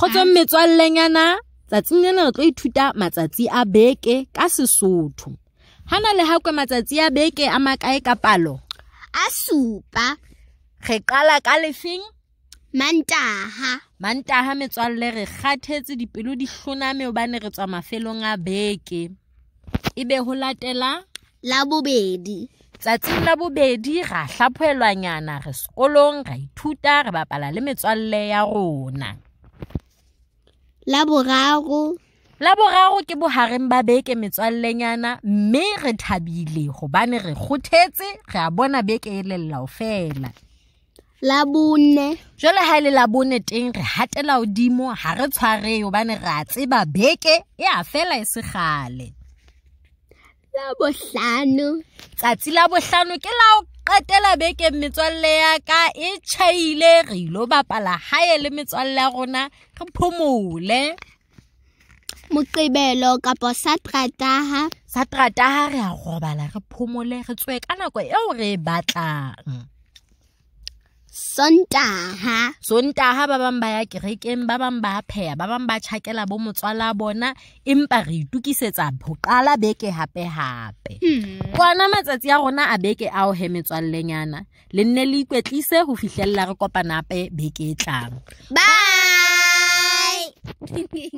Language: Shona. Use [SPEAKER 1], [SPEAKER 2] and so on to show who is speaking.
[SPEAKER 1] kgotso metswallenyana tsatsinyana re tlo ithuta matsatsi a beke ka sesotho gana le gakwe matsatsi a beke a makae ka palo a supa re qala ka lefeng mantaga mantaga metswalle re kgathetse dipelo di tlhoname obane re tswa mafelong a beke e be go latela la bobedi tsatsing la bobedi ra tlhaphoelwanyana re sekolong ra ithuta re bapala le metswalle ya rona la boraro ke bogareng ba beke metswallenyana mme re thabile gobane re gothetse re a bona beke e lellao fela la bone jalo ha e le la bone teng re hatela odimo ha re tshware gobane re a tseba beke e a fela e se la bohlano tsatsi la bohlano ke lao qetela beke metswalle ya ka e tjhaile re ilo bapala hae le metswalle ya rona re phomole moqebelo kapo satrataha satrataha re a robala re phomole re tswe ka nako eo re e batlang sontaha sontaha ba bang ba ya kerekeng ba bang ba pheha ba bang ba tjhakela bo motswala bona empa re itukisetsa ho qala beke hape-hape kona hmm. matsatsi a rona a beke ao he metswallenyana le nne le ikwetlise ho fihlella re kopanape beke e tlang